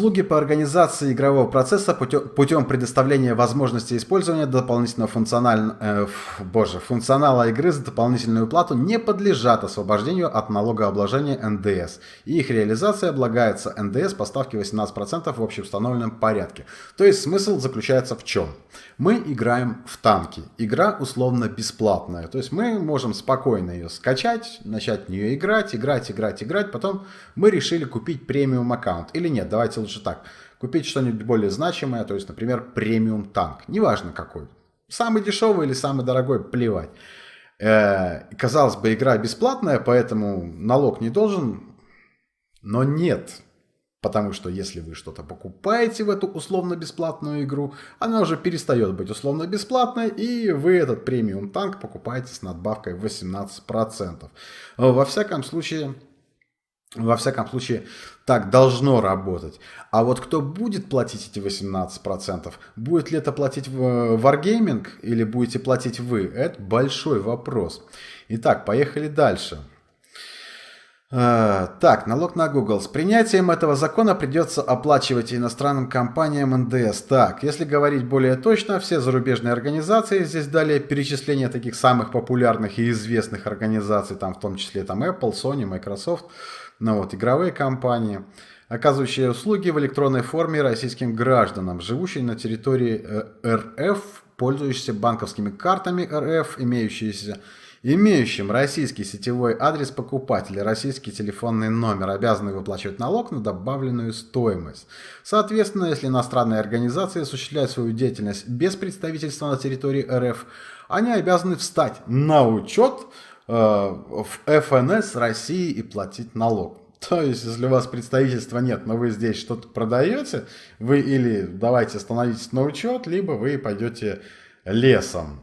Услуги по организации игрового процесса путем предоставления возможности использования дополнительного функциональ... э, боже, функционала игры за дополнительную плату не подлежат освобождению от налогообложения НДС. И их реализация облагается НДС по ставке 18% в общеустановленном порядке. То есть смысл заключается в чем? Мы играем в танки. Игра условно бесплатная. То есть мы можем спокойно ее скачать, начать в нее играть, играть, играть, играть. Потом мы решили купить премиум аккаунт. Или нет, давайте лучше же так. Купить что-нибудь более значимое, то есть, например, премиум танк. Неважно какой. Самый дешевый или самый дорогой, плевать. Э, казалось бы, игра бесплатная, поэтому налог не должен. Но нет. Потому что если вы что-то покупаете в эту условно-бесплатную игру, она уже перестает быть условно-бесплатной, и вы этот премиум танк покупаете с надбавкой 18%. Во всяком случае, во всяком случае, так должно работать. А вот кто будет платить эти 18%, будет ли это платить э, Wargaming или будете платить вы, это большой вопрос. Итак, поехали дальше. Э, так, налог на Google. С принятием этого закона придется оплачивать иностранным компаниям НДС. Так, если говорить более точно, все зарубежные организации, здесь далее перечисление таких самых популярных и известных организаций, там в том числе там Apple, Sony, Microsoft, ну вот, игровые компании, оказывающие услуги в электронной форме российским гражданам, живущим на территории э, РФ, пользующимся банковскими картами РФ, имеющиеся имеющим российский сетевой адрес покупателя, российский телефонный номер, обязаны выплачивать налог на добавленную стоимость. Соответственно, если иностранные организации осуществляют свою деятельность без представительства на территории РФ, они обязаны встать на учет Э, в ФНС России и платить налог. То есть, если у вас представительства нет, но вы здесь что-то продаете, вы или давайте становитесь на учет, либо вы пойдете лесом.